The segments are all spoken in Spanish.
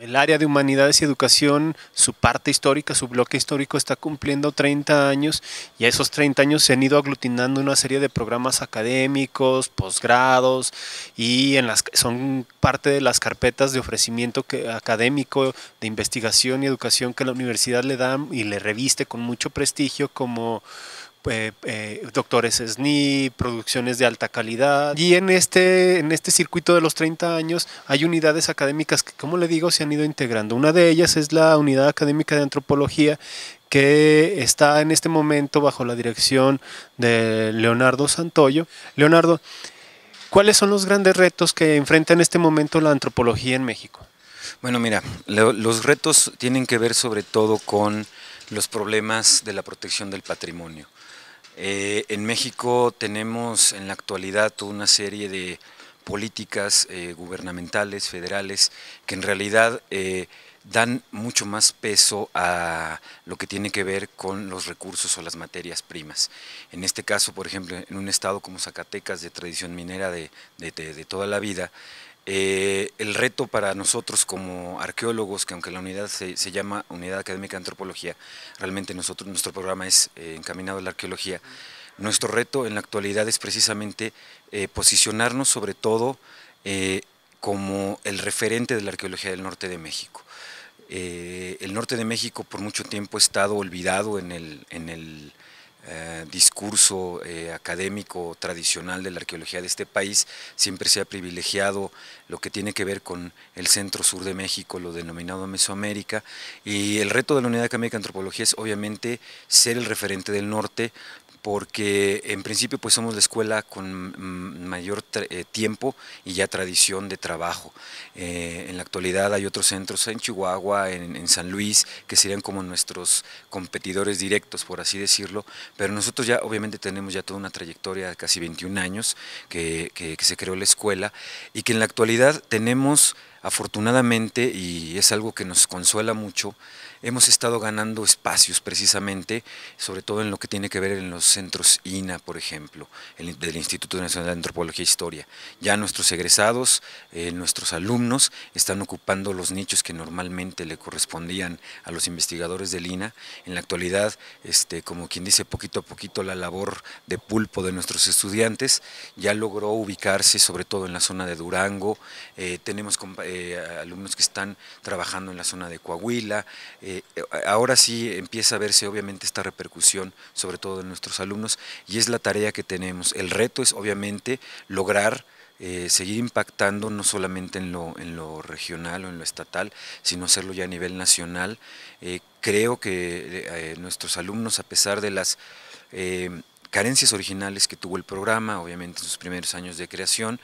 el área de humanidades y educación, su parte histórica, su bloque histórico está cumpliendo 30 años y a esos 30 años se han ido aglutinando una serie de programas académicos, posgrados y en las, son parte de las carpetas de ofrecimiento académico de investigación y educación que la universidad le da y le reviste con mucho prestigio como eh, eh, doctores SNI, producciones de alta calidad. Y en este, en este circuito de los 30 años hay unidades académicas que, como le digo, se han ido integrando. Una de ellas es la Unidad Académica de Antropología, que está en este momento bajo la dirección de Leonardo Santoyo. Leonardo, ¿cuáles son los grandes retos que enfrenta en este momento la antropología en México? Bueno, mira, los retos tienen que ver sobre todo con los problemas de la protección del patrimonio. Eh, en México tenemos en la actualidad toda una serie de políticas eh, gubernamentales, federales, que en realidad eh, dan mucho más peso a lo que tiene que ver con los recursos o las materias primas. En este caso, por ejemplo, en un estado como Zacatecas de tradición minera de toda la vida, eh, el reto para nosotros como arqueólogos, que aunque la unidad se, llama Unidad Académica de Antropología, realmente nuestro programa es eh, encaminado a la arqueología, nuestro reto en la actualidad es precisamente eh, posicionarnos sobre todo como el referente de la arqueología del norte de México. el norte de México por mucho tiempo ha estado olvidado en el, en el eh, discurso eh, académico tradicional de la arqueología de este país, siempre se ha privilegiado lo que tiene que ver con el centro sur de México, lo denominado Mesoamérica, y el reto de la Unidad Académica de Antropología es obviamente ser el referente del norte, porque en principio pues somos la escuela con mayor eh, tiempo y ya tradición de trabajo. Eh, en la actualidad hay otros centros en Chihuahua, en, San Luis, que serían como nuestros competidores directos, por así decirlo, pero nosotros ya obviamente tenemos ya toda una trayectoria de casi 21 años que se creó la escuela y que en la actualidad tenemos afortunadamente, y es algo que nos consuela mucho, hemos estado ganando espacios precisamente, sobre todo en lo que tiene que ver en los centros INA, por ejemplo, del Instituto Nacional de Antropología e Historia. Ya nuestros egresados, eh, nuestros alumnos, están ocupando los nichos que normalmente le correspondían a los investigadores del INA. En la actualidad, este, como quien dice, poquito a poquito la labor de pulpo de nuestros estudiantes ya logró ubicarse sobre todo en la zona de Durango. Eh, tenemos eh, eh, alumnos que están trabajando en la zona de Coahuila. Eh, ahora sí empieza a verse obviamente esta repercusión, sobre todo en nuestros alumnos, y es la tarea que tenemos. El reto es obviamente lograr... Eh, seguir impactando no solamente en lo, regional o en lo estatal, sino hacerlo ya a nivel nacional. creo que nuestros alumnos, a pesar de las carencias originales que tuvo el programa, obviamente en sus primeros años de creación,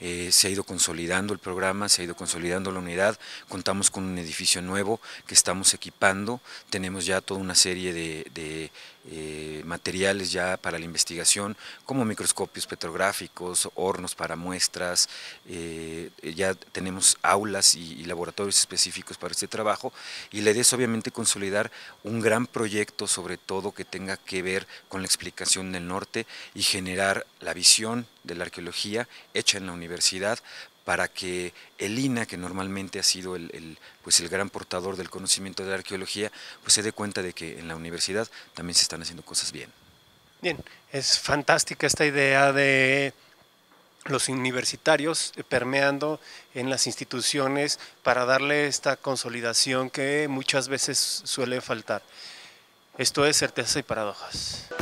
eh, se ha ido consolidando el programa, se ha ido consolidando la unidad, contamos con un edificio nuevo que estamos equipando, tenemos ya toda una serie de, eh, materiales ya para la investigación, como microscopios petrográficos, hornos para muestras, eh, ya tenemos aulas y, y, laboratorios específicos para este trabajo y la idea es obviamente consolidar un gran proyecto, sobre todo que tenga que ver con la explicación del norte y generar la visión de la arqueología hecha en la universidad para que el INA, que normalmente ha sido el, pues el gran portador del conocimiento de la arqueología, pues se dé cuenta de que en la universidad también se están haciendo cosas bien. Bien, es fantástica esta idea de los universitarios permeando en las instituciones para darle esta consolidación que muchas veces suele faltar. Esto es certeza y paradojas.